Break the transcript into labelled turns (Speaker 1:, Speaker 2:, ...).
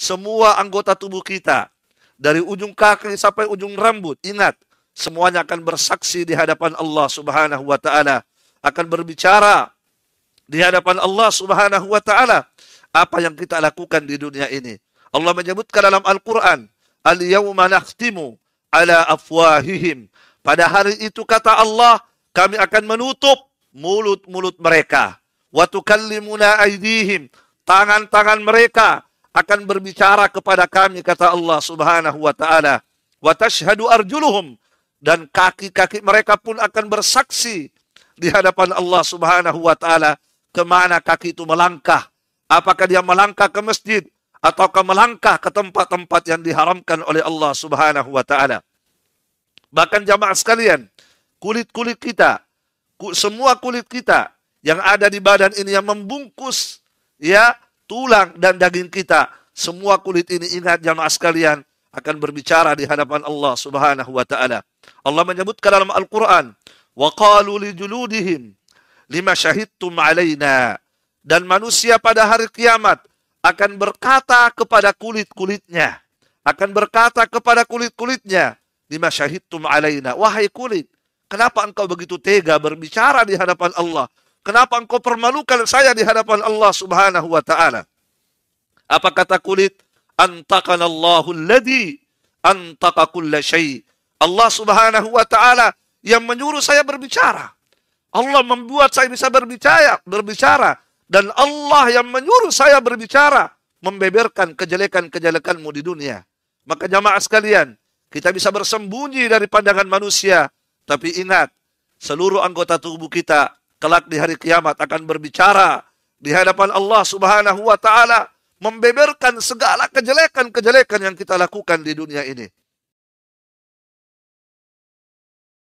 Speaker 1: Semua anggota tubuh kita, dari ujung kaki sampai ujung rambut, ingat, semuanya akan bersaksi di hadapan Allah Subhanahu wa taala, akan berbicara di hadapan Allah Subhanahu wa taala apa yang kita lakukan di dunia ini. Allah menyebutkan dalam Al-Qur'an, "Al-yauma nakhtimu ala afwahihim." Pada hari itu kata Allah, kami akan menutup mulut-mulut mereka. Wa tukallimuna tangan-tangan mereka akan berbicara kepada kami kata Allah Subhanahu wa taala wa tashhadu arjuluhum dan kaki-kaki mereka pun akan bersaksi di hadapan Allah Subhanahu wa taala kemana kaki itu melangkah apakah dia melangkah ke masjid ataukah melangkah ke tempat-tempat yang diharamkan oleh Allah Subhanahu wa taala bahkan jamaah sekalian kulit-kulit kita semua kulit kita yang ada di badan ini yang membungkus ya tulang dan daging kita. Semua kulit ini ingat jamaah sekalian akan berbicara di hadapan Allah Subhanahu wa taala. Allah menyebutkan dalam Al-Qur'an, "Wa qalu li juludihim lima syahidtum alaina." Dan manusia pada hari kiamat akan berkata kepada kulit-kulitnya, akan berkata kepada kulit-kulitnya, "Lima syahidtum alaina." Wahai kulit, kenapa engkau begitu tega berbicara di hadapan Allah? Kenapa engkau permalukan saya di hadapan Allah Subhanahu wa taala? Apa kata kulit? Allahu alladhi antaka kull Allah Subhanahu wa taala yang menyuruh saya berbicara. Allah membuat saya bisa berbicara, berbicara dan Allah yang menyuruh saya berbicara membeberkan kejelekan-kejelekanmu di dunia. Maka jamaah sekalian, kita bisa bersembunyi dari pandangan manusia, tapi ingat, seluruh anggota tubuh kita kelak di hari kiamat akan berbicara di hadapan Allah Subhanahu wa taala membeberkan segala kejelekan-kejelekan yang kita lakukan di dunia ini.